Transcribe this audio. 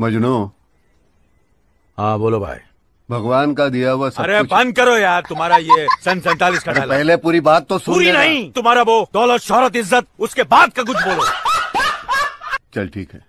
मजनू हाँ बोलो भाई भगवान का दिया हुआ सब अरे बंद करो यार तुम्हारा ये सन सैतालीस का पहले पूरी बात तो सुन पूरी नहीं तुम्हारा वो दौलत शोहरत इज्जत उसके बाद का कुछ बोलो चल ठीक है